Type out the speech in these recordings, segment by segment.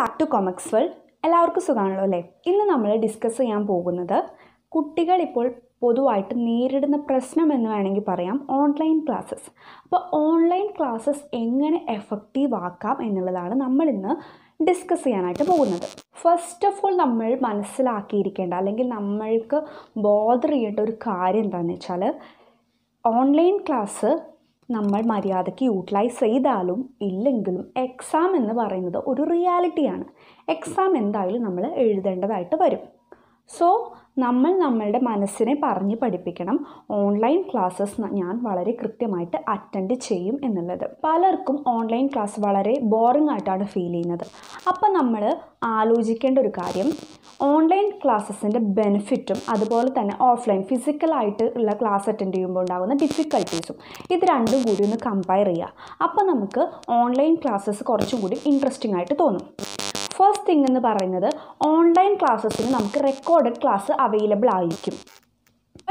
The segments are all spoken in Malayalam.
ബാക്ക് ടു കൊമക്സ് വേൾഡ് എല്ലാവർക്കും സുഖമാണല്ലോ അല്ലേ ഇന്ന് നമ്മൾ ഡിസ്കസ് ചെയ്യാൻ പോകുന്നത് കുട്ടികൾ ഇപ്പോൾ പൊതുവായിട്ട് നേരിടുന്ന പ്രശ്നം എന്ന് വേണമെങ്കിൽ പറയാം ഓൺലൈൻ ക്ലാസ്സസ് അപ്പോൾ ഓൺലൈൻ ക്ലാസ്സസ് എങ്ങനെ എഫക്റ്റീവ് ആക്കാം എന്നുള്ളതാണ് നമ്മൾ ഇന്ന് ഡിസ്കസ് ചെയ്യാനായിട്ട് പോകുന്നത് ഫസ്റ്റ് ഓഫ് ഓൾ നമ്മൾ മനസ്സിലാക്കിയിരിക്കേണ്ട അല്ലെങ്കിൽ നമ്മൾക്ക് ബോധർ ചെയ്യേണ്ട ഒരു കാര്യം എന്താണെന്ന് വെച്ചാൽ ഓൺലൈൻ ക്ലാസ് നമ്മൾ മര്യാദയ്ക്ക് യൂട്ടിലൈസ് ചെയ്താലും ഇല്ലെങ്കിലും എക്സാം എന്ന് പറയുന്നത് ഒരു റിയാലിറ്റിയാണ് എക്സാം എന്തായാലും നമ്മൾ എഴുതേണ്ടതായിട്ട് വരും സോ നമ്മൾ നമ്മളുടെ മനസ്സിനെ പറഞ്ഞ് പഠിപ്പിക്കണം ഓൺലൈൻ ക്ലാസ്സസ് ഞാൻ വളരെ കൃത്യമായിട്ട് അറ്റൻഡ് ചെയ്യും എന്നുള്ളത് പലർക്കും ഓൺലൈൻ ക്ലാസ് വളരെ ബോറിംഗ് ആയിട്ടാണ് ഫീൽ ചെയ്യുന്നത് അപ്പം നമ്മൾ ആലോചിക്കേണ്ട ഒരു കാര്യം ഓൺലൈൻ ക്ലാസ്സസിൻ്റെ ബെനിഫിറ്റും അതുപോലെ തന്നെ ഓഫ്ലൈൻ ഫിസിക്കലായിട്ട് ഉള്ള ക്ലാസ് അറ്റൻഡ് ചെയ്യുമ്പോൾ ഉണ്ടാകുന്ന ഡിഫിക്കൽട്ടീസും ഇത് രണ്ടും കൂടി ഒന്ന് കമ്പയർ ചെയ്യുക അപ്പം നമുക്ക് ഓൺലൈൻ ക്ലാസ്സസ് കുറച്ചും കൂടി ഇൻട്രസ്റ്റിംഗ് ആയിട്ട് തോന്നും ഫസ്റ്റ് തിങ് എന്ന് പറയുന്നത് ഓൺലൈൻ ക്ലാസ്സസിന് നമുക്ക് റെക്കോർഡഡ് ക്ലാസ് അവൈലബിൾ ആയിരിക്കും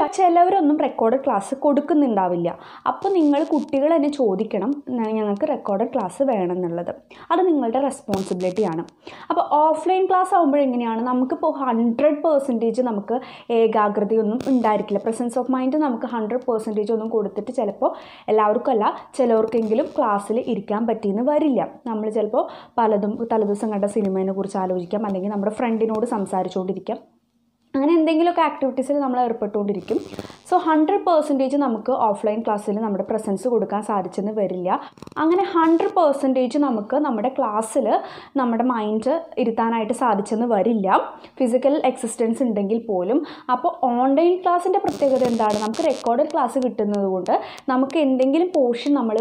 പക്ഷേ എല്ലാവരൊന്നും റെക്കോർഡ് ക്ലാസ് കൊടുക്കുന്നുണ്ടാവില്ല അപ്പോൾ നിങ്ങൾ കുട്ടികൾ തന്നെ ചോദിക്കണം ഞങ്ങൾക്ക് റെക്കോർഡ് ക്ലാസ് വേണമെന്നുള്ളത് അത് നിങ്ങളുടെ റെസ്പോൺസിബിലിറ്റിയാണ് അപ്പോൾ ഓഫ്ലൈൻ ക്ലാസ് ആകുമ്പോൾ എങ്ങനെയാണ് നമുക്കിപ്പോൾ ഹൺഡ്രഡ് പെർസെൻറ്റേജ് നമുക്ക് ഏകാഗ്രതയൊന്നും ഉണ്ടായിരിക്കില്ല പ്രസൻസ് ഓഫ് മൈൻഡ് നമുക്ക് ഹൺഡ്രഡ് പെർസെൻറ്റേജ് ഒന്നും കൊടുത്തിട്ട് ചിലപ്പോൾ എല്ലാവർക്കുമല്ല ചിലവർക്കെങ്കിലും ക്ലാസ്സിൽ ഇരിക്കാൻ പറ്റിയെന്ന് വരില്ല നമ്മൾ ചിലപ്പോൾ പലതും തലേദിവസം കണ്ട സിനിമേനെ കുറിച്ച് ആലോചിക്കാം അല്ലെങ്കിൽ നമ്മുടെ ഫ്രണ്ടിനോട് സംസാരിച്ചുകൊണ്ടിരിക്കാം അങ്ങനെ എന്തെങ്കിലുമൊക്കെ ആക്ടിവിറ്റീസിൽ നമ്മൾ ഏർപ്പെട്ടുകൊണ്ടിരിക്കും സോ ഹൺഡ്രഡ് പെർസെൻറ്റേജ് നമുക്ക് ഓഫ്ലൈൻ ക്ലാസ്സിൽ നമ്മുടെ പ്രസൻസ് കൊടുക്കാൻ സാധിച്ചെന്ന് വരില്ല അങ്ങനെ ഹൺഡ്രഡ് പെർസെൻറ്റേജ് നമുക്ക് നമ്മുടെ ക്ലാസ്സിൽ നമ്മുടെ മൈൻഡ് ഇരുത്താനായിട്ട് സാധിച്ചെന്ന് വരില്ല ഫിസിക്കൽ എക്സിസ്റ്റൻസ് ഉണ്ടെങ്കിൽ പോലും അപ്പോൾ ഓൺലൈൻ ക്ലാസ്സിൻ്റെ പ്രത്യേകത എന്താണ് നമുക്ക് റെക്കോർഡഡ് ക്ലാസ് കിട്ടുന്നത് കൊണ്ട് നമുക്ക് എന്തെങ്കിലും പോർഷൻ നമ്മൾ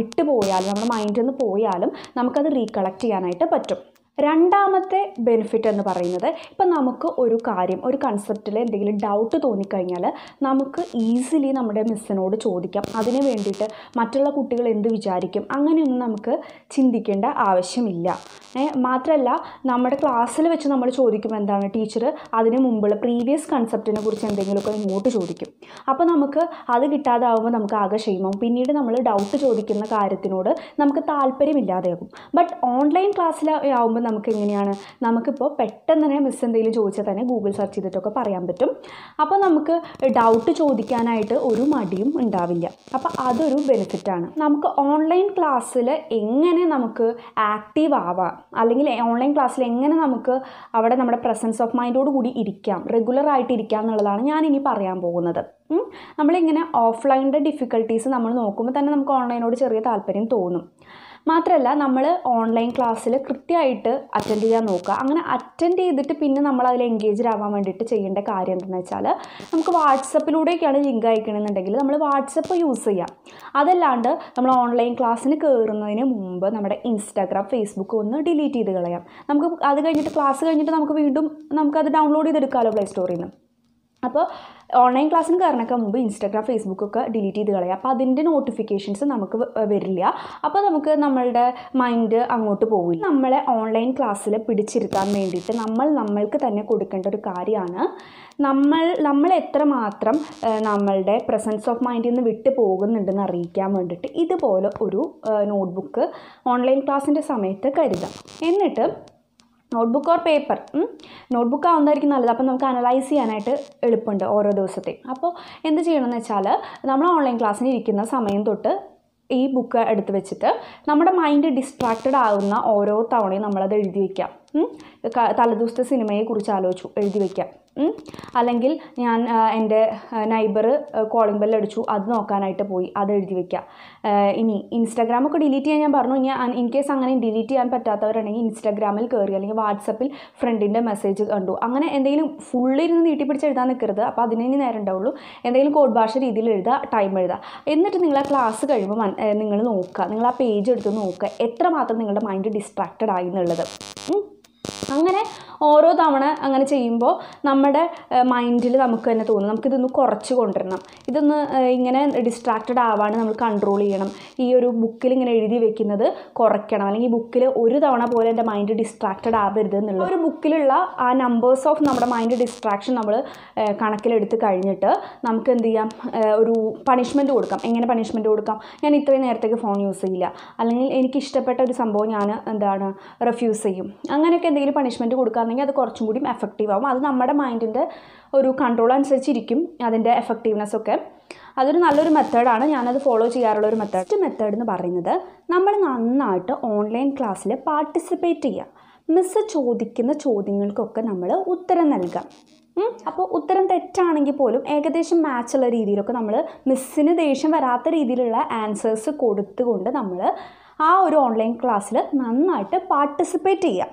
വിട്ടുപോയാലും നമ്മുടെ മൈൻഡിൽ നിന്ന് പോയാലും നമുക്കത് റീകളക്ട് ചെയ്യാനായിട്ട് പറ്റും രണ്ടാമത്തെ ബെനിഫിറ്റ് എന്ന് പറയുന്നത് ഇപ്പം നമുക്ക് ഒരു കാര്യം ഒരു കൺസെപ്റ്റിൽ എന്തെങ്കിലും ഡൗട്ട് തോന്നിക്കഴിഞ്ഞാൽ നമുക്ക് ഈസിലി നമ്മുടെ മിസ്സിനോട് ചോദിക്കാം അതിന് വേണ്ടിയിട്ട് മറ്റുള്ള കുട്ടികൾ എന്ത് വിചാരിക്കും അങ്ങനെയൊന്നും നമുക്ക് ചിന്തിക്കേണ്ട ആവശ്യമില്ല മാത്രമല്ല നമ്മുടെ ക്ലാസ്സിൽ വെച്ച് നമ്മൾ ചോദിക്കും എന്താണ് ടീച്ചർ അതിന് മുമ്പുള്ള പ്രീവിയസ് കൺസെപ്റ്റിനെ കുറിച്ച് എന്തെങ്കിലുമൊക്കെ ഇങ്ങോട്ട് ചോദിക്കും അപ്പോൾ നമുക്ക് അത് കിട്ടാതാവുമ്പോൾ നമുക്ക് ആകെ ക്ഷീമം പിന്നീട് നമ്മൾ ഡൗട്ട് ചോദിക്കുന്ന കാര്യത്തിനോട് നമുക്ക് താല്പര്യമില്ലാതെയാകും ബട്ട് ഓൺലൈൻ ക്ലാസ്സിലാവുമ്പോൾ നമുക്ക് എങ്ങനെയാണ് നമുക്കിപ്പോൾ പെട്ടെന്ന് തന്നെ മിസ് എന്തെങ്കിലും ചോദിച്ചാൽ തന്നെ ഗൂഗിൾ സെർച്ച് ചെയ്തിട്ടൊക്കെ പറയാൻ പറ്റും അപ്പോൾ നമുക്ക് ഡൗട്ട് ചോദിക്കാനായിട്ട് ഒരു മടിയും ഉണ്ടാവില്ല അപ്പോൾ അതൊരു ബെനിഫിറ്റാണ് നമുക്ക് ഓൺലൈൻ ക്ലാസ്സിൽ എങ്ങനെ നമുക്ക് ആക്റ്റീവ് ആവാം അല്ലെങ്കിൽ ഓൺലൈൻ ക്ലാസ്സിൽ എങ്ങനെ നമുക്ക് അവിടെ നമ്മുടെ പ്രസൻസ് ഓഫ് മൈൻഡോട് കൂടി ഇരിക്കാം റെഗുലറായിട്ട് ഇരിക്കാം എന്നുള്ളതാണ് ഞാൻ ഇനി പറയാൻ പോകുന്നത് നമ്മളിങ്ങനെ ഓഫ്ലൈനിൻ്റെ ഡിഫിക്കൽട്ടീസ് നമ്മൾ നോക്കുമ്പോൾ തന്നെ നമുക്ക് ഓൺലൈനോട് ചെറിയ താല്പര്യം തോന്നും മാത്രമല്ല നമ്മൾ ഓൺലൈൻ ക്ലാസ്സിൽ കൃത്യമായിട്ട് അറ്റൻഡ് ചെയ്യാൻ നോക്കുക അങ്ങനെ അറ്റൻഡ് ചെയ്തിട്ട് പിന്നെ നമ്മൾ അതിൽ എൻഗേജ്ഡ് ആവാൻ വേണ്ടിയിട്ട് ചെയ്യേണ്ട കാര്യം എന്താണെന്ന് വെച്ചാൽ നമുക്ക് വാട്സപ്പിലൂടെയൊക്കെയാണ് ലിങ്ക് അയക്കണമെന്നുണ്ടെങ്കിൽ നമ്മൾ വാട്സപ്പ് യൂസ് ചെയ്യാം അതല്ലാണ്ട് നമ്മൾ ഓൺലൈൻ ക്ലാസ്സിന് കയറുന്നതിന് മുമ്പ് നമ്മുടെ ഇൻസ്റ്റാഗ്രാം ഫേസ്ബുക്ക് ഒന്ന് ഡിലീറ്റ് ചെയ്ത് കളയാം നമുക്ക് അത് കഴിഞ്ഞിട്ട് ക്ലാസ് കഴിഞ്ഞിട്ട് നമുക്ക് വീണ്ടും നമുക്കത് ഡൗൺലോഡ് ചെയ്തെടുക്കാമല്ലോ പ്ലേ സ്റ്റോറിൽ നിന്ന് അപ്പോൾ ഓൺലൈൻ ക്ലാസ്സിന് കയറണൊക്കെ മുമ്പ് ഇൻസ്റ്റാഗ്രാം ഫേസ്ബുക്കൊക്കെ ഡിലീറ്റ് ചെയ്ത് കളയുക അപ്പോൾ അതിൻ്റെ നോട്ടിഫിക്കേഷൻസ് നമുക്ക് വരില്ല അപ്പോൾ നമുക്ക് നമ്മളുടെ മൈൻഡ് അങ്ങോട്ട് പോവില്ല നമ്മളെ ഓൺലൈൻ ക്ലാസ്സിൽ പിടിച്ചിരുത്താൻ വേണ്ടിയിട്ട് നമ്മൾ നമ്മൾക്ക് തന്നെ കൊടുക്കേണ്ട ഒരു കാര്യമാണ് നമ്മൾ നമ്മൾ എത്രമാത്രം നമ്മളുടെ പ്രസൻസ് ഓഫ് മൈൻഡിൽ നിന്ന് വിട്ടു പോകുന്നുണ്ടെന്ന് അറിയിക്കാൻ വേണ്ടിയിട്ട് ഇതുപോലെ ഒരു നോട്ട്ബുക്ക് ഓൺലൈൻ ക്ലാസ്സിൻ്റെ സമയത്ത് കരുതാം എന്നിട്ട് നോട്ട്ബുക്ക് ഓർ പേപ്പർ നോട്ട്ബുക്ക് ആവുന്നതായിരിക്കും നല്ലത് അപ്പോൾ നമുക്ക് അനലൈസ് ചെയ്യാനായിട്ട് എളുപ്പമുണ്ട് ഓരോ ദിവസത്തെയും അപ്പോൾ എന്ത് ചെയ്യണമെന്ന് വെച്ചാൽ നമ്മൾ ഓൺലൈൻ ക്ലാസ്സിന് ഇരിക്കുന്ന സമയം തൊട്ട് ഈ ബുക്ക് എടുത്ത് വെച്ചിട്ട് നമ്മുടെ മൈൻഡ് ഡിസ്ട്രാക്റ്റഡ് ആകുന്ന ഓരോ തവണയും നമ്മളത് എഴുതി വയ്ക്കാം തലേദിവസത്തെ സിനിമയെക്കുറിച്ച് ആലോചിച്ചു എഴുതി വയ്ക്കാം അല്ലെങ്കിൽ ഞാൻ എൻ്റെ നൈബർ കോളിംഗ് ബെല്ല് അടിച്ചു അത് നോക്കാനായിട്ട് പോയി അത് എഴുതി വയ്ക്കുക ഇനി ഇൻസ്റ്റാഗ്രാമൊക്കെ ഡിലീറ്റ് ചെയ്യാൻ ഞാൻ പറഞ്ഞു ഞാൻ ഇൻ കേസ് അങ്ങനെ ഡിലീറ്റ് ചെയ്യാൻ പറ്റാത്തവരുണ്ടെങ്കിൽ ഇൻസ്റ്റാഗ്രാമിൽ കയറി അല്ലെങ്കിൽ വാട്സപ്പിൽ ഫ്രണ്ടിൻ്റെ മെസ്സേജ് കണ്ടു അങ്ങനെ എന്തെങ്കിലും ഫുള്ളിരുന്ന് നീട്ടിപ്പിടിച്ച് എഴുതാൻ നിൽക്കരുത് അപ്പോൾ അതിന് ഇനി നേരം ഉണ്ടാവുള്ളൂ എന്തെങ്കിലും കോഡ് ഭാഷ രീതിയിൽ എഴുതുക ടൈം എഴുതുക എന്നിട്ട് നിങ്ങൾ ക്ലാസ് കഴിയുമ്പോൾ നിങ്ങൾ നോക്കുക നിങ്ങൾ ആ പേജ് എടുത്ത് നോക്കുക എത്രമാത്രം നിങ്ങളുടെ മൈൻഡ് ഡിസ്ട്രാക്റ്റഡ് ആയി എന്നുള്ളത് അങ്ങനെ ഓരോ തവണ അങ്ങനെ ചെയ്യുമ്പോൾ നമ്മുടെ മൈൻഡിൽ നമുക്ക് തന്നെ തോന്നും നമുക്കിതൊന്ന് കുറച്ച് കൊണ്ടുവരണം ഇതൊന്ന് ഇങ്ങനെ ഡിസ്ട്രാക്റ്റഡ് ആവാണ് നമ്മൾ കൺട്രോൾ ചെയ്യണം ഈ ഒരു ബുക്കിൽ ഇങ്ങനെ എഴുതി വെക്കുന്നത് കുറയ്ക്കണം അല്ലെങ്കിൽ ഈ ബുക്കിൽ ഒരു തവണ പോലെ എൻ്റെ മൈൻഡ് ഡിസ്ട്രാക്റ്റഡ് ആവരുത് എന്നുള്ളത് ഒരു ബുക്കിലുള്ള ആ നമ്പേഴ്സ് ഓഫ് നമ്മുടെ മൈൻഡ് ഡിസ്ട്രാക്ഷൻ നമ്മൾ കണക്കിലെടുത്ത് കഴിഞ്ഞിട്ട് നമുക്ക് എന്ത് ചെയ്യാം ഒരു പണിഷ്മെൻറ്റ് കൊടുക്കാം എങ്ങനെ പണിഷ്മെൻറ്റ് കൊടുക്കാം ഞാൻ ഇത്രയും നേരത്തേക്ക് ഫോൺ യൂസ് ചെയ്യില്ല അല്ലെങ്കിൽ എനിക്ക് ഇഷ്ടപ്പെട്ട ഒരു സംഭവം ഞാൻ എന്താണ് റെഫ്യൂസ് ചെയ്യും അങ്ങനെയൊക്കെ എന്തെങ്കിലും പണിഷ്മെൻറ്റ് കൊടുക്കാൻ കൊടുക്കുന്നുണ്ടെങ്കിൽ അത് കുറച്ചും കൂടി എഫക്റ്റീവ് ആകും അത് നമ്മുടെ മൈൻഡിൻ്റെ ഒരു കൺട്രോൾ അനുസരിച്ചിരിക്കും അതിൻ്റെ എഫക്റ്റീവ്നെസ് ഒക്കെ അതൊരു നല്ലൊരു മെത്തേഡാണ് ഞാനത് ഫോളോ ചെയ്യാറുള്ള ഒരു മെത്തേഡ് ഫസ്റ്റ് മെത്തേഡ് എന്ന് പറയുന്നത് നമ്മൾ നന്നായിട്ട് ഓൺലൈൻ ക്ലാസ്സിൽ പാർട്ടിസിപ്പേറ്റ് ചെയ്യുക മിസ്സ് ചോദിക്കുന്ന ചോദ്യങ്ങൾക്കൊക്കെ നമ്മൾ ഉത്തരം നൽകാം അപ്പോൾ ഉത്തരം തെറ്റാണെങ്കിൽ പോലും ഏകദേശം മാച്ചുള്ള രീതിയിലൊക്കെ നമ്മൾ മിസ്സിന് ദേഷ്യം വരാത്ത രീതിയിലുള്ള ആൻസേഴ്സ് കൊടുത്തുകൊണ്ട് നമ്മൾ ആ ഒരു ഓൺലൈൻ ക്ലാസ്സിൽ നന്നായിട്ട് പാർട്ടിസിപ്പേറ്റ് ചെയ്യാം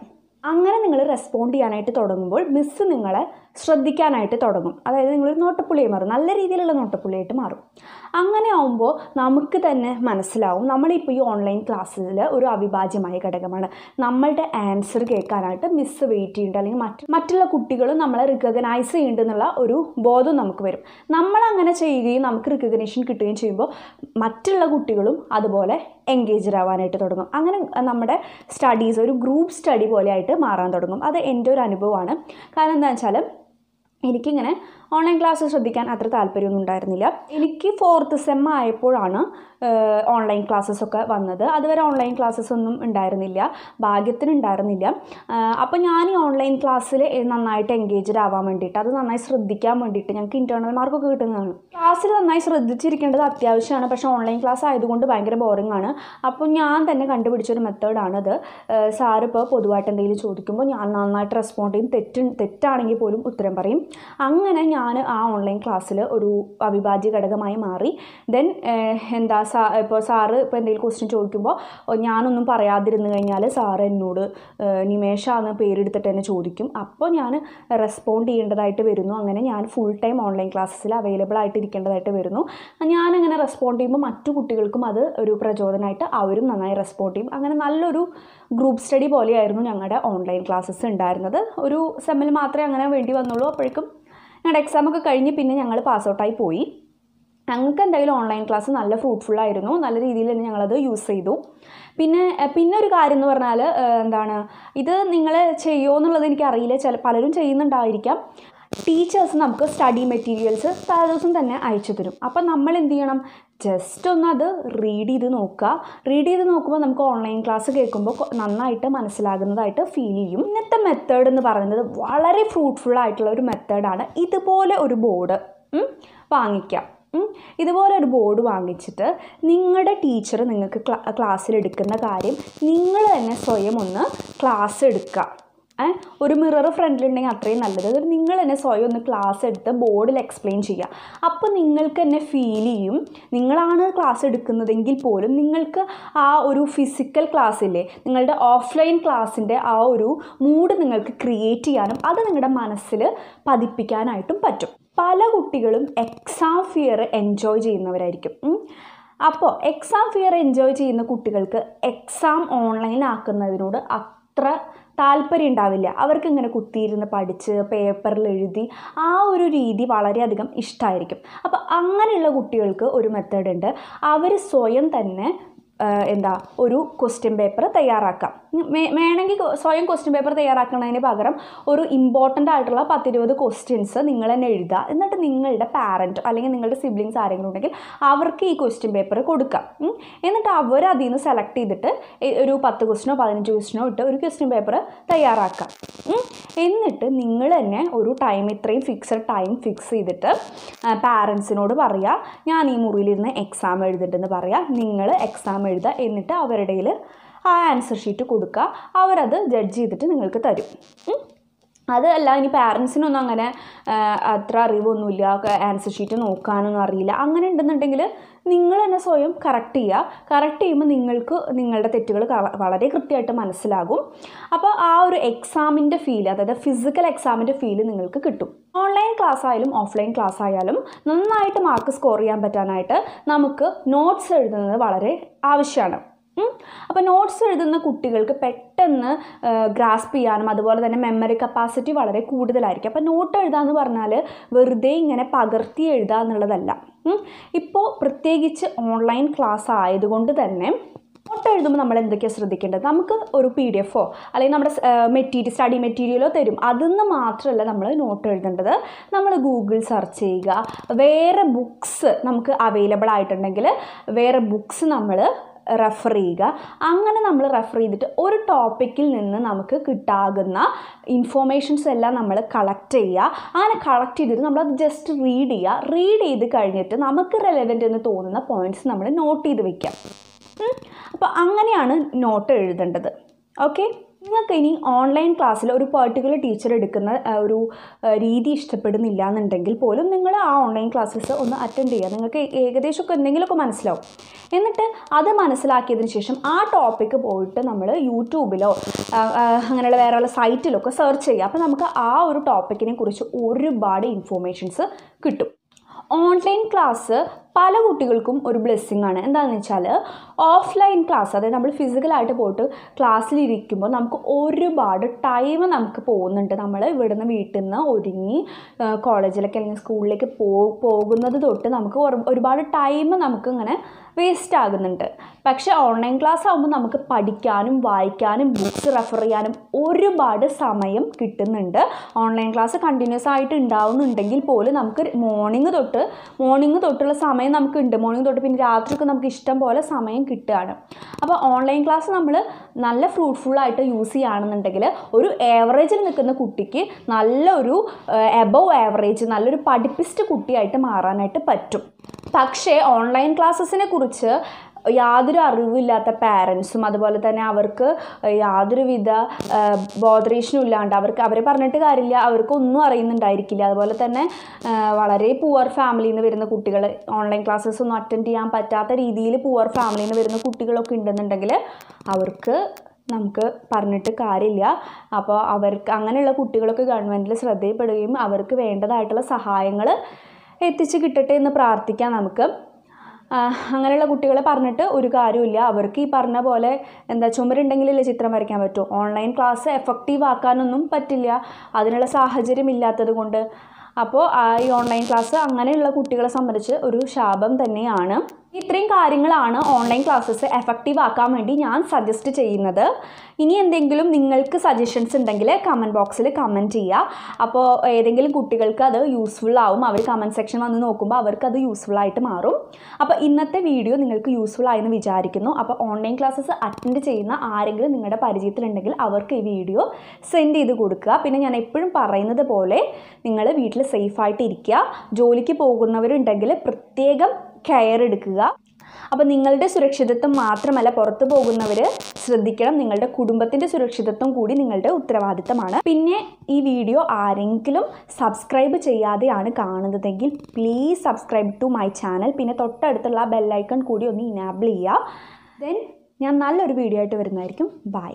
അങ്ങനെ നിങ്ങൾ റെസ്പോണ്ട് ചെയ്യാനായിട്ട് തുടങ്ങുമ്പോൾ മിസ്സ് നിങ്ങളെ ശ്രദ്ധിക്കാനായിട്ട് തുടങ്ങും അതായത് നിങ്ങളൊരു നോട്ടപ്പുള്ളിയെ മാറും നല്ല രീതിയിലുള്ള നോട്ടപ്പുള്ളിയായിട്ട് മാറും അങ്ങനെ ആവുമ്പോൾ നമുക്ക് തന്നെ മനസ്സിലാവും നമ്മളിപ്പോൾ ഈ ഓൺലൈൻ ക്ലാസ്സിൽ ഒരു അവിഭാജ്യമായ ഘടകമാണ് നമ്മളുടെ ആൻസർ കേൾക്കാനായിട്ട് മിസ്സ് വെയിറ്റ് ചെയ്യുന്നുണ്ട് അല്ലെങ്കിൽ മറ്റ് മറ്റുള്ള കുട്ടികളും നമ്മളെ റിക്കഗ്നൈസ് ചെയ്യുന്നുണ്ട് ഒരു ബോധം നമുക്ക് വരും നമ്മളങ്ങനെ ചെയ്യുകയും നമുക്ക് റിക്കഗ്നേഷൻ കിട്ടുകയും ചെയ്യുമ്പോൾ മറ്റുള്ള കുട്ടികളും അതുപോലെ എൻഗേജ്ഡ് ആവാനായിട്ട് തുടങ്ങും അങ്ങനെ നമ്മുടെ സ്റ്റഡീസ് ഒരു ഗ്രൂപ്പ് സ്റ്റഡി പോലെയായിട്ട് മാറാൻ തുടങ്ങും അത് എൻ്റെ ഒരു അനുഭവമാണ് കാരണം എന്താണെന്ന് വെച്ചാൽ എനിക്കിങ്ങനെ ഓൺലൈൻ ക്ലാസ് ശ്രദ്ധിക്കാൻ അത്ര താല്പര്യമൊന്നും ഉണ്ടായിരുന്നില്ല എനിക്ക് ഫോർത്ത് സെം ആയപ്പോഴാണ് ഓൺലൈൻ ക്ലാസ്സസ് ഒക്കെ വന്നത് അതുവരെ ഓൺലൈൻ ക്ലാസ്സസ് ഒന്നും ഉണ്ടായിരുന്നില്ല ഭാഗ്യത്തിന് ഉണ്ടായിരുന്നില്ല അപ്പോൾ ഞാൻ ഈ ഓൺലൈൻ ക്ലാസ്സിൽ നന്നായിട്ട് എൻഗേജ്ഡ് ആവാൻ വേണ്ടിയിട്ട് അത് നന്നായി ശ്രദ്ധിക്കാൻ വേണ്ടിയിട്ട് ഞങ്ങൾക്ക് ഇൻറ്റേണൽ മാർക്കൊക്കെ കിട്ടുന്നതാണ് ക്ലാസ്സിൽ നന്നായി ശ്രദ്ധിച്ചിരിക്കേണ്ടത് അത്യാവശ്യമാണ് പക്ഷേ ഓൺലൈൻ ക്ലാസ് ആയതുകൊണ്ട് ഭയങ്കര ബോറിംഗ് ആണ് അപ്പോൾ ഞാൻ തന്നെ കണ്ടുപിടിച്ചൊരു മെത്തേഡാണത് സാറിപ്പോൾ പൊതുവായിട്ട് എന്തെങ്കിലും ചോദിക്കുമ്പോൾ ഞാൻ നന്നായിട്ട് റെസ്പോണ്ട് ചെയ്യും തെറ്റ് തെറ്റാണെങ്കിൽ പോലും ഉത്തരം പറയും അങ്ങനെ ഞാൻ ആ ഓൺലൈൻ ക്ലാസ്സിൽ ഒരു അവിഭാജ്യ ഘടകമായി മാറി ദെൻ എന്താ സാ ഇപ്പോൾ സാറ് ഇപ്പോൾ എന്തെങ്കിലും ക്വസ്റ്റ്യൻ ചോദിക്കുമ്പോൾ ഞാനൊന്നും പറയാതിരുന്നു കഴിഞ്ഞാൽ സാറ് എന്നോട് നിമേഷ എന്ന പേരെടുത്തിട്ട് തന്നെ ചോദിക്കും അപ്പോൾ ഞാൻ റെസ്പോണ്ട് ചെയ്യേണ്ടതായിട്ട് വരുന്നു അങ്ങനെ ഞാൻ ഫുൾ ടൈം ഓൺലൈൻ ക്ലാസ്സിൽ അവൈലബിൾ ആയിട്ട് ഇരിക്കേണ്ടതായിട്ട് വരുന്നു ഞാനങ്ങനെ റെസ്പോണ്ട് ചെയ്യുമ്പോൾ മറ്റു കുട്ടികൾക്കും അത് ഒരു പ്രചോദനമായിട്ട് അവരും നന്നായി റെസ്പോണ്ട് ചെയ്യും അങ്ങനെ നല്ലൊരു ഗ്രൂപ്പ് സ്റ്റഡി പോലെയായിരുന്നു ഞങ്ങളുടെ ഓൺലൈൻ ക്ലാസ്സസ് ഉണ്ടായിരുന്നത് ഒരു സെമ്മിൽ മാത്രമേ അങ്ങനെ വേണ്ടി വന്നുള്ളൂ അപ്പോഴേക്കും ഞങ്ങളുടെ എക്സാമൊക്കെ കഴിഞ്ഞ് പിന്നെ ഞങ്ങൾ പാസ്ഔട്ടായി പോയി ഞങ്ങൾക്ക് എന്തായാലും ഓൺലൈൻ ക്ലാസ് നല്ല ഫ്രൂട്ട്ഫുൾ ആയിരുന്നു നല്ല രീതിയിൽ തന്നെ ഞങ്ങളത് യൂസ് ചെയ്തു പിന്നെ പിന്നെ ഒരു കാര്യം എന്ന് പറഞ്ഞാൽ എന്താണ് ഇത് നിങ്ങൾ ചെയ്യുമോ എന്നുള്ളത് എനിക്കറിയില്ല ചില പലരും ചെയ്യുന്നുണ്ടായിരിക്കാം ടീച്ചേഴ്സ് നമുക്ക് സ്റ്റഡി മെറ്റീരിയൽസ് തലേ ദിവസം തന്നെ അയച്ചു തരും അപ്പം നമ്മൾ എന്ത് ചെയ്യണം ജസ്റ്റ് ഒന്ന് അത് റീഡ് ചെയ്ത് നോക്കുക റീഡ് ചെയ്ത് നോക്കുമ്പോൾ നമുക്ക് ഓൺലൈൻ ക്ലാസ് കേൾക്കുമ്പോൾ നന്നായിട്ട് മനസ്സിലാകുന്നതായിട്ട് ഫീൽ ചെയ്യും ഇന്നത്തെ മെത്തേഡ് എന്ന് പറയുന്നത് വളരെ ഫ്രൂട്ട്ഫുൾ ആയിട്ടുള്ള ഒരു മെത്തേഡാണ് ഇതുപോലെ ഒരു ബോർഡ് വാങ്ങിക്കാം ഇതുപോലെ ഒരു ബോർഡ് വാങ്ങിച്ചിട്ട് നിങ്ങളുടെ ടീച്ചർ നിങ്ങൾക്ക് ക്ലാസ്സിലെടുക്കുന്ന കാര്യം നിങ്ങൾ തന്നെ സ്വയം ഒന്ന് ക്ലാസ് എടുക്കുക ഒരു മിറർ ഫ്രണ്ടിലുണ്ടെങ്കിൽ അത്രയും നല്ലത് അതൊരു നിങ്ങൾ തന്നെ സ്വയം ഒന്ന് ക്ലാസ് എടുത്ത് ബോർഡിൽ എക്സ്പ്ലെയിൻ ചെയ്യുക അപ്പോൾ നിങ്ങൾക്ക് തന്നെ ഫീൽ ചെയ്യും നിങ്ങളാണ് ക്ലാസ് എടുക്കുന്നതെങ്കിൽ പോലും നിങ്ങൾക്ക് ആ ഒരു ഫിസിക്കൽ ക്ലാസ്സിലെ നിങ്ങളുടെ ഓഫ്ലൈൻ ക്ലാസ്സിൻ്റെ ആ ഒരു മൂഡ് നിങ്ങൾക്ക് ക്രിയേറ്റ് ചെയ്യാനും അത് നിങ്ങളുടെ മനസ്സിൽ പതിപ്പിക്കാനായിട്ടും പറ്റും പല കുട്ടികളും എക്സാം ഫിയർ എൻജോയ് ചെയ്യുന്നവരായിരിക്കും അപ്പോൾ എക്സാം ഫിയർ എൻജോയ് ചെയ്യുന്ന കുട്ടികൾക്ക് എക്സാം ഓൺലൈൻ ആക്കുന്നതിനോട് അത്ര താല്പര്യം ഉണ്ടാവില്ല അവർക്ക് ഇങ്ങനെ കുത്തിയിരുന്ന് പഠിച്ച് പേപ്പറിൽ എഴുതി ആ ഒരു രീതി വളരെയധികം ഇഷ്ടമായിരിക്കും അപ്പോൾ അങ്ങനെയുള്ള കുട്ടികൾക്ക് ഒരു മെത്തേഡ് ഉണ്ട് അവർ സ്വയം തന്നെ എന്താ ഒരു ക്വസ്റ്റ്യൻ പേപ്പർ തയ്യാറാക്കാം വേണമെങ്കിൽ സ്വയം ക്വസ്റ്റ്യൻ പേപ്പർ തയ്യാറാക്കുന്നതിന് പകരം ഒരു ഇമ്പോർട്ടൻ്റ് ആയിട്ടുള്ള പത്തിരുപത് ക്വസ്റ്റ്യൻസ് നിങ്ങൾ തന്നെ എഴുതുക എന്നിട്ട് നിങ്ങളുടെ പാരൻറ്റ് അല്ലെങ്കിൽ നിങ്ങളുടെ സിബ്ലിങ്സ് ആരെങ്കിലും ഉണ്ടെങ്കിൽ അവർക്ക് ഈ ക്വസ്റ്റ്യൻ പേപ്പർ കൊടുക്കാം എന്നിട്ട് അവർ അതിൽ നിന്ന് സെലക്ട് ചെയ്തിട്ട് ഒരു പത്ത് ക്വസ്റ്റിനോ പതിനഞ്ച് ക്വസ്റ്റിനോ ഇട്ട് ഒരു ക്വസ്റ്റ്യൻ പേപ്പർ തയ്യാറാക്കാം എന്നിട്ട് നിങ്ങൾ തന്നെ ഒരു ടൈം ഇത്രയും ഫിക്സഡ് ടൈം ഫിക്സ് ചെയ്തിട്ട് പാരൻസിനോട് പറയുക ഞാൻ ഈ മുറിയിലിരുന്ന് എക്സാം എഴുതിട്ടെന്ന് പറയുക നിങ്ങൾ എക്സാം എഴുതുക എന്നിട്ട് അവരുടെ ആ ആൻസർ ഷീറ്റ് കൊടുക്കുക അവരത് ജഡ്ജ് ചെയ്തിട്ട് നിങ്ങൾക്ക് തരും അതല്ല ഇനി പാരൻസിനൊന്നും അങ്ങനെ അത്ര അറിവൊന്നുമില്ല ആൻസർ ഷീറ്റ് നോക്കാനൊന്നും അറിയില്ല അങ്ങനെ ഉണ്ടെന്നുണ്ടെങ്കിൽ നിങ്ങൾ തന്നെ സ്വയം കറക്റ്റ് ചെയ്യുക കറക്റ്റ് ചെയ്യുമ്പോൾ നിങ്ങൾക്ക് നിങ്ങളുടെ തെറ്റുകൾ വളരെ കൃത്യമായിട്ട് മനസ്സിലാകും അപ്പോൾ ആ ഒരു എക്സാമിൻ്റെ ഫീൽ അതായത് ഫിസിക്കൽ എക്സാമിൻ്റെ ഫീൽ നിങ്ങൾക്ക് കിട്ടും ഓൺലൈൻ ക്ലാസ് ആയാലും ഓഫ്ലൈൻ ക്ലാസ് ആയാലും നന്നായിട്ട് മാർക്ക് സ്കോർ ചെയ്യാൻ പറ്റാനായിട്ട് നമുക്ക് നോട്ട്സ് എഴുതുന്നത് വളരെ ആവശ്യമാണ് അപ്പോൾ നോട്ട്സ് എഴുതുന്ന കുട്ടികൾക്ക് പെട്ടെന്ന് ഗ്രാസ്പ് ചെയ്യാനും അതുപോലെ തന്നെ മെമ്മറി കപ്പാസിറ്റി വളരെ കൂടുതലായിരിക്കും അപ്പോൾ നോട്ട് എഴുതുക എന്ന് പറഞ്ഞാൽ വെറുതെ ഇങ്ങനെ പകർത്തി എഴുതുക എന്നുള്ളതല്ല ഇപ്പോൾ പ്രത്യേകിച്ച് ഓൺലൈൻ ക്ലാസ് ആയതുകൊണ്ട് തന്നെ നോട്ട് എഴുതുമ്പോൾ നമ്മൾ എന്തൊക്കെയാണ് ശ്രദ്ധിക്കേണ്ടത് നമുക്ക് ഒരു പി ഡി എഫോ അല്ലെങ്കിൽ നമ്മുടെ മെറ്റീരിയൽ സ്റ്റഡി മെറ്റീരിയലോ തരും നിന്ന് മാത്രമല്ല നമ്മൾ നോട്ട് എഴുതേണ്ടത് നമ്മൾ ഗൂഗിൾ സെർച്ച് ചെയ്യുക വേറെ ബുക്സ് നമുക്ക് അവൈലബിൾ ആയിട്ടുണ്ടെങ്കിൽ വേറെ ബുക്സ് നമ്മൾ റെഫർ ചെയ്യുക അങ്ങനെ നമ്മൾ റെഫർ ചെയ്തിട്ട് ഒരു ടോപ്പിക്കിൽ നിന്ന് നമുക്ക് കിട്ടാകുന്ന ഇൻഫോർമേഷൻസ് എല്ലാം നമ്മൾ കളക്ട് ചെയ്യുക അങ്ങനെ കളക്ട് ചെയ്തിട്ട് നമ്മളത് ജസ്റ്റ് റീഡ് ചെയ്യുക റീഡ് ചെയ്ത് കഴിഞ്ഞിട്ട് നമുക്ക് റെലവെൻ്റ് എന്ന് തോന്നുന്ന പോയിൻറ്റ്സ് നമ്മൾ നോട്ട് ചെയ്ത് വയ്ക്കാം അപ്പോൾ അങ്ങനെയാണ് നോട്ട് എഴുതേണ്ടത് ഓക്കെ നിങ്ങൾക്ക് ഇനി ഓൺലൈൻ ക്ലാസ്സിൽ ഒരു പർട്ടിക്കുലർ ടീച്ചർ എടുക്കുന്ന ഒരു രീതി ഇഷ്ടപ്പെടുന്നില്ല എന്നുണ്ടെങ്കിൽ പോലും നിങ്ങൾ ആ ഓൺലൈൻ ക്ലാസ്സസ് ഒന്ന് അറ്റൻഡ് ചെയ്യുക നിങ്ങൾക്ക് ഏകദേശമൊക്കെ എന്തെങ്കിലുമൊക്കെ മനസ്സിലാവും എന്നിട്ട് അത് മനസ്സിലാക്കിയതിന് ശേഷം ആ ടോപ്പിക്ക് പോയിട്ട് നമ്മൾ യൂട്യൂബിലോ അങ്ങനെയുള്ള വേറെ ഉള്ള സൈറ്റിലൊക്കെ സെർച്ച് ചെയ്യുക അപ്പോൾ നമുക്ക് ആ ഒരു ടോപ്പിക്കിനെ കുറിച്ച് ഒരുപാട് ഇൻഫോർമേഷൻസ് കിട്ടും ഓൺലൈൻ ക്ലാസ് പല കുട്ടികൾക്കും ഒരു ബ്ലെസ്സിങ് ആണ് എന്താണെന്ന് വെച്ചാൽ ഓഫ്ലൈൻ ക്ലാസ് അതായത് നമ്മൾ ഫിസിക്കലായിട്ട് പോയിട്ട് ക്ലാസ്സിലിരിക്കുമ്പോൾ നമുക്ക് ഒരുപാട് ടൈം നമുക്ക് പോകുന്നുണ്ട് നമ്മൾ നിന്ന് വീട്ടിൽ നിന്ന് ഒരുങ്ങി കോളേജിലൊക്കെ അല്ലെങ്കിൽ സ്കൂളിലേക്ക് പോകുന്നത് തൊട്ട് നമുക്ക് ഒരുപാട് ടൈം നമുക്ക് ഇങ്ങനെ വേസ്റ്റ് ആകുന്നുണ്ട് പക്ഷെ ഓൺലൈൻ ക്ലാസ് ആകുമ്പോൾ നമുക്ക് പഠിക്കാനും വായിക്കാനും ബുക്ക്സ് റെഫർ ചെയ്യാനും ഒരുപാട് സമയം കിട്ടുന്നുണ്ട് ഓൺലൈൻ ക്ലാസ് കണ്ടിന്യൂസ് ആയിട്ട് ഉണ്ടാവുന്നുണ്ടെങ്കിൽ പോലും നമുക്ക് മോർണിംഗ് തൊട്ട് മോർണിംഗ് തൊട്ടുള്ള സമയം നമുക്കുണ്ട് മോർണിംഗ് തൊട്ട് പിന്നെ രാത്രിയൊക്കെ നമുക്ക് ഇഷ്ടം പോലെ സമയം കിട്ടുകയാണ് അപ്പോൾ ഓൺലൈൻ ക്ലാസ് നമ്മൾ നല്ല ഫ്രൂട്ട്ഫുള്ളായിട്ട് യൂസ് ചെയ്യുകയാണെന്നുണ്ടെങ്കിൽ ഒരു ഏവറേജിൽ നിൽക്കുന്ന കുട്ടിക്ക് നല്ലൊരു എബവ് ആവറേജ് നല്ലൊരു പഠിപ്പിസ്റ്റ് കുട്ടിയായിട്ട് മാറാനായിട്ട് പറ്റും പക്ഷേ ഓൺലൈൻ ക്ലാസ്സസിനെ കുറിച്ച് യാതൊരു അറിവില്ലാത്ത പാരൻസും അതുപോലെ തന്നെ അവർക്ക് യാതൊരുവിധ ബോധറേഷനും ഇല്ലാണ്ട് അവർക്ക് അവരെ പറഞ്ഞിട്ട് കാര്യമില്ല അവർക്ക് ഒന്നും അറിയുന്നുണ്ടായിരിക്കില്ല അതുപോലെ തന്നെ വളരെ പുവർ ഫാമിലിയിൽ നിന്ന് വരുന്ന കുട്ടികൾ ഓൺലൈൻ ക്ലാസ്സസ് ഒന്നും അറ്റൻഡ് ചെയ്യാൻ പറ്റാത്ത രീതിയിൽ പുവർ ഫാമിലിയിൽ നിന്ന് വരുന്ന കുട്ടികളൊക്കെ ഉണ്ടെന്നുണ്ടെങ്കിൽ അവർക്ക് നമുക്ക് പറഞ്ഞിട്ട് കാര്യമില്ല അപ്പോൾ അവർക്ക് അങ്ങനെയുള്ള കുട്ടികളൊക്കെ ഗവൺമെൻറ്റിൽ ശ്രദ്ധയിൽപ്പെടുകയും അവർക്ക് വേണ്ടതായിട്ടുള്ള സഹായങ്ങൾ എത്തിച്ച് കിട്ടട്ടെ എന്ന് പ്രാർത്ഥിക്കാം നമുക്ക് അങ്ങനെയുള്ള കുട്ടികളെ പറഞ്ഞിട്ട് ഒരു കാര്യമില്ല അവർക്ക് ഈ പറഞ്ഞ പോലെ എന്താ ചുമരുണ്ടെങ്കിലല്ലേ ചിത്രം വരയ്ക്കാൻ പറ്റൂ ഓൺലൈൻ ക്ലാസ് എഫക്റ്റീവ് ആക്കാനൊന്നും പറ്റില്ല അതിനുള്ള സാഹചര്യം ഇല്ലാത്തത് കൊണ്ട് അപ്പോൾ ഈ ഓൺലൈൻ ക്ലാസ് അങ്ങനെയുള്ള കുട്ടികളെ സംബന്ധിച്ച് ഒരു ശാപം തന്നെയാണ് ഇത്രയും കാര്യങ്ങളാണ് ഓൺലൈൻ ക്ലാസ്സസ് എഫക്റ്റീവ് ആക്കാൻ വേണ്ടി ഞാൻ സജസ്റ്റ് ചെയ്യുന്നത് ഇനി എന്തെങ്കിലും നിങ്ങൾക്ക് സജഷൻസ് ഉണ്ടെങ്കിൽ കമൻറ്റ് ബോക്സിൽ കമൻറ്റ് ചെയ്യുക അപ്പോൾ ഏതെങ്കിലും കുട്ടികൾക്ക് അത് യൂസ്ഫുൾ ആവും അവർ കമൻറ്റ് സെക്ഷൻ വന്ന് നോക്കുമ്പോൾ അവർക്ക് അത് യൂസ്ഫുൾ ആയിട്ട് മാറും അപ്പോൾ ഇന്നത്തെ വീഡിയോ നിങ്ങൾക്ക് യൂസ്ഫുൾ ആയെന്ന് വിചാരിക്കുന്നു അപ്പോൾ ഓൺലൈൻ ക്ലാസ്സസ് അറ്റൻഡ് ചെയ്യുന്ന ആരെങ്കിലും നിങ്ങളുടെ പരിചയത്തിലുണ്ടെങ്കിൽ അവർക്ക് ഈ വീഡിയോ സെൻഡ് ചെയ്ത് കൊടുക്കുക പിന്നെ ഞാൻ എപ്പോഴും പറയുന്നത് പോലെ നിങ്ങൾ വീട്ടിൽ സേഫായിട്ട് ഇരിക്കുക ജോലിക്ക് പോകുന്നവരുണ്ടെങ്കിൽ പ്രത്യേകം കെയർ എടുക്കുക അപ്പോൾ നിങ്ങളുടെ സുരക്ഷിതത്വം മാത്രമല്ല പുറത്തു പോകുന്നവർ ശ്രദ്ധിക്കണം നിങ്ങളുടെ കുടുംബത്തിൻ്റെ സുരക്ഷിതത്വം കൂടി നിങ്ങളുടെ ഉത്തരവാദിത്തമാണ് പിന്നെ ഈ വീഡിയോ ആരെങ്കിലും സബ്സ്ക്രൈബ് ചെയ്യാതെയാണ് കാണുന്നതെങ്കിൽ please subscribe to my channel പിന്നെ തൊട്ടടുത്തുള്ള ബെല്ലൈക്കൺ കൂടി ഒന്ന് ഇനാബിൾ ചെയ്യുക ദെൻ ഞാൻ നല്ലൊരു വീഡിയോ ആയിട്ട് വരുന്നതായിരിക്കും ബൈ